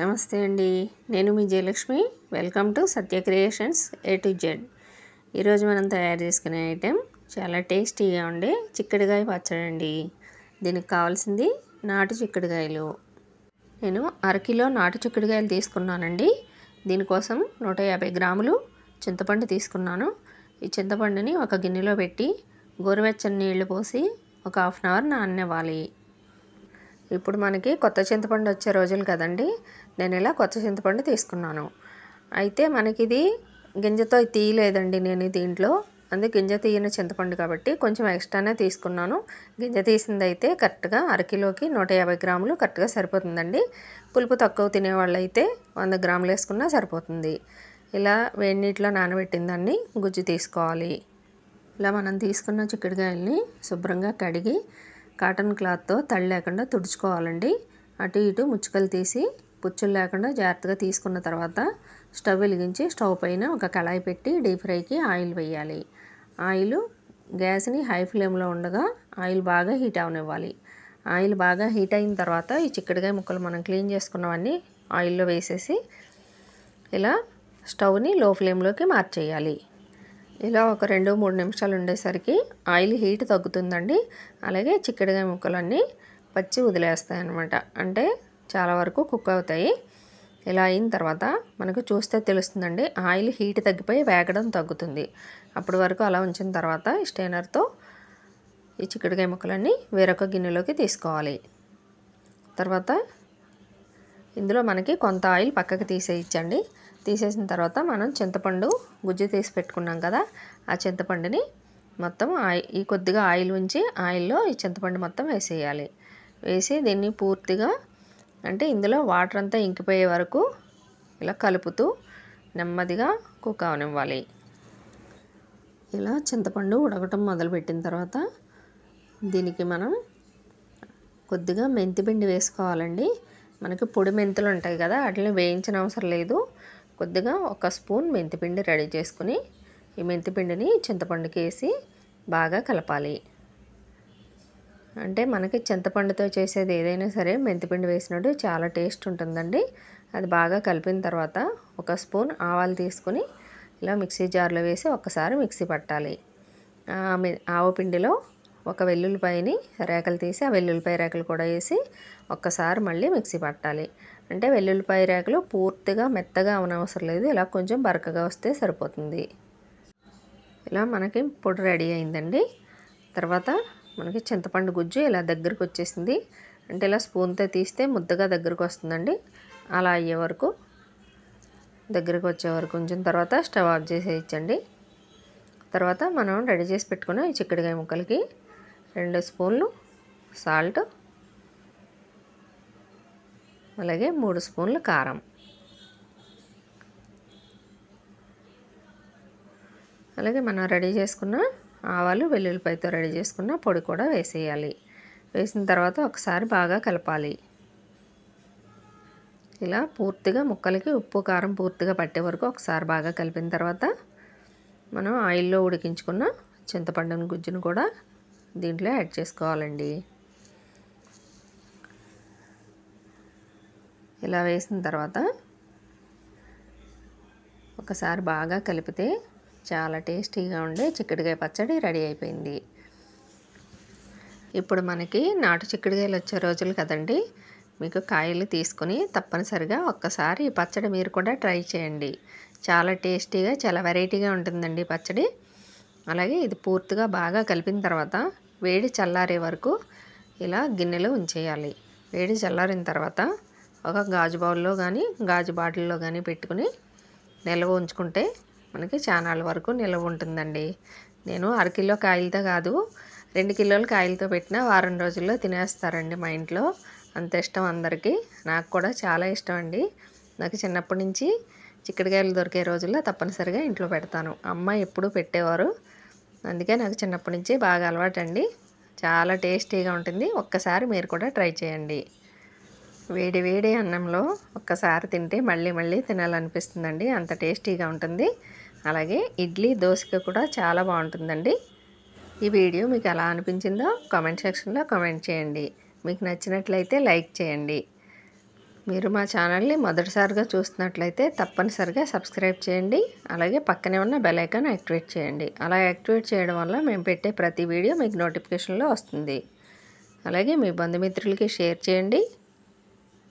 నమస్తే అండి నేను మీ Jayalakshmi welcome to Satya creations A to Z ఈరోజు మనం తయారు చేసుకునే ఐటెం చాలా టేస్టీగా ఉండే చిక్కడికాయ పచ్చడి అండి దీనికి కావాల్సింది నాటు చిక్కడికాయలు నేను అరకిలో నాటు చిక్కడికాయలు తీసుకున్నానండి దీనికోసం నూట యాభై గ్రాములు చింతపండు తీసుకున్నాను ఈ చింతపండుని ఒక గిన్నెలో పెట్టి గోరువెచ్చని నీళ్లు పోసి ఒక హాఫ్ అన్ అవర్ నాన్నవ్వాలి ఇప్పుడు మనకి కొత్త చింతపండు వచ్చే రోజులు కదండి నేను ఇలా కొత్త చింతపండు తీసుకున్నాను అయితే మనకి ఇది గింజతో తీయలేదండి నేను దీంట్లో అందుకే గింజ తీయని చింతపండు కాబట్టి కొంచెం ఎక్స్ట్రానే తీసుకున్నాను గింజ తీసింది అయితే కరెక్ట్గా అరకిలోకి నూట యాభై గ్రాములు కరెక్ట్గా సరిపోతుందండి పులుపు తక్కువ తినేవాళ్ళు అయితే వంద గ్రాములు వేసుకున్నా సరిపోతుంది ఇలా వేడి నీటిలో నానబెట్టిన దాన్ని గుజ్జు తీసుకోవాలి ఇలా మనం తీసుకున్న చిక్కుడుకాయల్ని శుభ్రంగా కడిగి కాటన్ క్లాత్తో తడి లేకుండా తుడుచుకోవాలండి అటు ఇటు ముచ్చుకలు తీసి పుచ్చులు లేకుండా జాగ్రత్తగా తీసుకున్న తర్వాత స్టవ్ వెలిగించి స్టవ్ పైన ఒక కళాయి పెట్టి డీప్ ఫ్రైకి ఆయిల్ వేయాలి ఆయిల్ గ్యాస్ని హై ఫ్లేమ్లో ఉండగా ఆయిల్ బాగా హీట్ అవనివ్వాలి ఆయిల్ బాగా హీట్ అయిన తర్వాత ఈ చిక్కడికాయ ముక్కలు మనం క్లీన్ చేసుకున్నవన్నీ ఆయిల్లో వేసేసి ఇలా స్టవ్ని లో ఫ్లేమ్లోకి మార్చేయాలి ఇలా ఒక రెండు మూడు నిమిషాలు ఉండేసరికి ఆయిల్ హీట్ తగ్గుతుందండి అలాగే చిక్కడిగా ముక్కలన్నీ పచ్చి వదిలేస్తాయి అనమాట అంటే చాలా వరకు కుక్ అవుతాయి ఇలా అయిన తర్వాత మనకు చూస్తే తెలుస్తుందండి ఆయిల్ హీట్ తగ్గిపోయి వేగడం తగ్గుతుంది అప్పటి వరకు అలా ఉంచిన తర్వాత స్టైనర్తో ఈ చిక్కుడుకాయ ముక్కలన్నీ వేరొక గిన్నెలోకి తీసుకోవాలి తర్వాత ఇందులో మనకి కొంత ఆయిల్ పక్కకు తీసేయించండి తీసేసిన తర్వాత మనం చింతపండు గుజ్జు తీసి పెట్టుకున్నాం కదా ఆ చింతపండుని మొత్తం ఆయిల్ ఈ కొద్దిగా ఆయిల్ ఉంచి ఆయిల్లో ఈ చింతపండు మొత్తం వేసేయాలి వేసి దీన్ని పూర్తిగా అంటే ఇందులో వాటర్ అంతా ఇంకిపోయే వరకు ఇలా కలుపుతూ నెమ్మదిగా కుక్ అవనివ్వాలి ఇలా చింతపండు ఉడకటం మొదలుపెట్టిన తర్వాత దీనికి మనం కొద్దిగా మెంతిపిండి వేసుకోవాలండి మనకి పొడి మెంతులు ఉంటాయి కదా వాటిని వేయించిన అవసరం లేదు కొద్దిగా ఒక స్పూన్ మెంతిపిండి రెడీ చేసుకుని ఈ మెంతిపిండిని చింతపండుకి వేసి బాగా కలపాలి అంటే మనకి చింతపండుతో చేసేది ఏదైనా సరే మెంతిపిండి వేసినట్టు చాలా టేస్ట్ ఉంటుందండి అది బాగా కలిపిన తర్వాత ఒక స్పూన్ ఆవాలు తీసుకుని ఇలా మిక్సీ జార్లో వేసి ఒక్కసారి మిక్సీ పట్టాలి ఆవు పిండిలో ఒక వెల్లుల్లిపాయని రేకలు తీసి ఆ వెల్లుల్లిపాయ రేకలు కూడా వేసి ఒక్కసారి మళ్ళీ మిక్సీ పట్టాలి అంటే వెల్లుల్లిపాయ రేకులు పూర్తిగా మెత్తగా అవనవసరం లేదు ఇలా కొంచెం బరకగా వస్తే సరిపోతుంది ఇలా మనకి పొడి రెడీ అయిందండి తర్వాత మనకి చింతపండు గుజ్జు ఇలా దగ్గరికి వచ్చేసింది అంటే ఇలా స్పూన్తో తీస్తే ముద్దగా దగ్గరకు వస్తుందండి అలా అయ్యే వరకు దగ్గరకు వచ్చే వరకు ఉంచిన తర్వాత స్టవ్ ఆఫ్ చేసేయచ్చండి తర్వాత మనం రెడీ చేసి పెట్టుకున్న ఈ చిక్కడికాయ ముక్కలకి రెండు స్పూన్లు సాల్ట్ అలాగే మూడు స్పూన్లు కారం అలాగే మనం రెడీ చేసుకున్న ఆవాలు వెల్లుల్లిపాయతో రెడీ చేసుకున్న పొడి కూడా వేసేయాలి వేసిన తర్వాత ఒకసారి బాగా కలపాలి ఇలా పూర్తిగా ముక్కలకి ఉప్పు కారం పూర్తిగా పట్టే వరకు ఒకసారి బాగా కలిపిన తర్వాత మనం ఆయిల్లో ఉడికించుకున్న చింతపండును గుజ్జును కూడా దీంట్లో యాడ్ చేసుకోవాలండి ఇలా వేసిన తర్వాత ఒకసారి బాగా కలిపితే చాలా టేస్టీగా ఉండే చిక్కుడుకాయ పచ్చడి రెడీ అయిపోయింది ఇప్పుడు మనకి నాటు చిక్కుడుకాయలు వచ్చే రోజులు కదండి మీకు కాయలు తీసుకుని తప్పనిసరిగా ఒక్కసారి ఈ పచ్చడి మీరు కూడా ట్రై చేయండి చాలా టేస్టీగా చాలా వెరైటీగా ఉంటుందండి పచ్చడి అలాగే ఇది పూర్తిగా బాగా కలిపిన తర్వాత వేడి చల్లారే వరకు ఇలా గిన్నెలో ఉంచేయాలి వేడి చల్లారిన తర్వాత ఒక గాజు బౌల్లో కానీ గాజు బాటిల్లో కానీ పెట్టుకుని నిల్వ ఉంచుకుంటే మనకి చానాల వరకు నిల్వ ఉంటుందండి నేను అరకిలో కాయలతో కాదు రెండు కిలోల కాయలతో పెట్టిన వారం రోజుల్లో తినేస్తారండి మా ఇంట్లో అంత ఇష్టం అందరికీ నాకు కూడా చాలా ఇష్టం అండి నాకు చిన్నప్పటి నుంచి చిక్కడికాయలు దొరికే రోజుల్లో తప్పనిసరిగా ఇంట్లో పెడతాను అమ్మ ఎప్పుడు పెట్టేవారు అందుకే నాకు చిన్నప్పటి నుంచి బాగా అండి చాలా టేస్టీగా ఉంటుంది ఒక్కసారి మీరు కూడా ట్రై చేయండి వేడి వేడి అన్నంలో ఒక్కసారి తింటే మళ్ళీ మళ్ళీ తినాలనిపిస్తుందండి అంత టేస్టీగా ఉంటుంది అలాగే ఇడ్లీ దోశకి కూడా చాలా బాగుంటుందండి ఈ వీడియో మీకు ఎలా అనిపించిందో కామెంట్ సెక్షన్లో కామెంట్ చేయండి మీకు నచ్చినట్లయితే లైక్ చేయండి మీరు మా ఛానల్ని మొదటిసారిగా చూస్తున్నట్లయితే తప్పనిసరిగా సబ్స్క్రైబ్ చేయండి అలాగే పక్కనే ఉన్న బెలైకాన్ యాక్టివేట్ చేయండి అలా యాక్టివేట్ చేయడం వల్ల మేము పెట్టే ప్రతి వీడియో మీకు నోటిఫికేషన్లో వస్తుంది అలాగే మీ బంధుమిత్రులకి షేర్ చేయండి